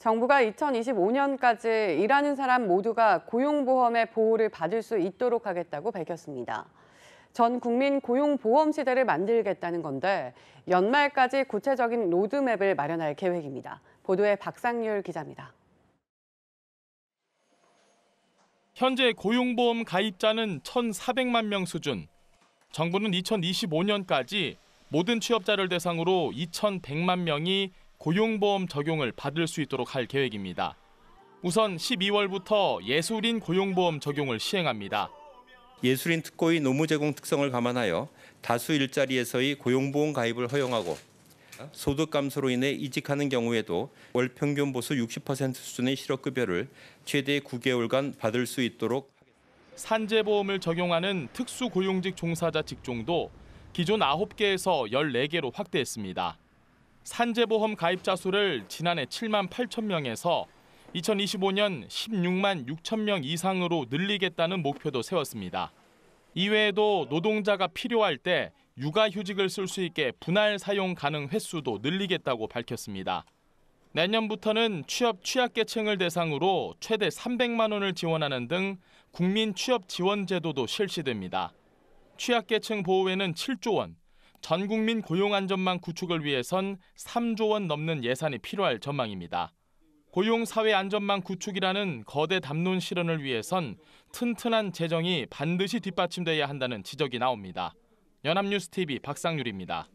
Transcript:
정부가 2025년까지 일하는 사람 모두가 고용보험의 보호를 받을 수 있도록 하겠다고 밝혔습니다. 전 국민 고용보험 시대를 만들겠다는 건데 연말까지 구체적인 로드맵을 마련할 계획입니다. 보도에 박상률 기자입니다. 현재 고용보험 가입자는 1,400만 명 수준. 정부는 2025년까지 모든 취업자를 대상으로 2,100만 명이 고용보험 적용을 받을 수 있도록 할 계획입니다. 우선 12월부터 예술인 고용보험 적용을 시행합니다. 예술인 특고의 노무 제공 특성을 감안하여 다수 일자리에서의 고용보험 가입을 허용하고 소득 감소로 인해 이직하는 경우에도 월 평균 보수 60% 수준의 실업급여를 최대 9개월간 받을 수 있도록 산재보험을 적용하는 특수고용직 종사자 직종도 기존 9개에서 14개로 확대했습니다. 산재보험 가입자 수를 지난해 7만 8천 명에서 2025년 16만 6천 명 이상으로 늘리겠다는 목표도 세웠습니다. 이외에도 노동자가 필요할 때 육아휴직을 쓸 수 있게 분할 사용 가능 횟수도 늘리겠다고 밝혔습니다. 내년부터는 취업 취약계층을 대상으로 최대 300만 원을 지원하는 등 국민 취업 지원 제도도 실시됩니다. 취약계층 보호에는 7조 원, 전 국민 고용 안전망 구축을 위해선 3조 원 넘는 예산이 필요할 전망입니다. 고용 사회 안전망 구축이라는 거대 담론 실현을 위해선 튼튼한 재정이 반드시 뒷받침돼야 한다는 지적이 나옵니다. 연합뉴스 TV 박상률입니다.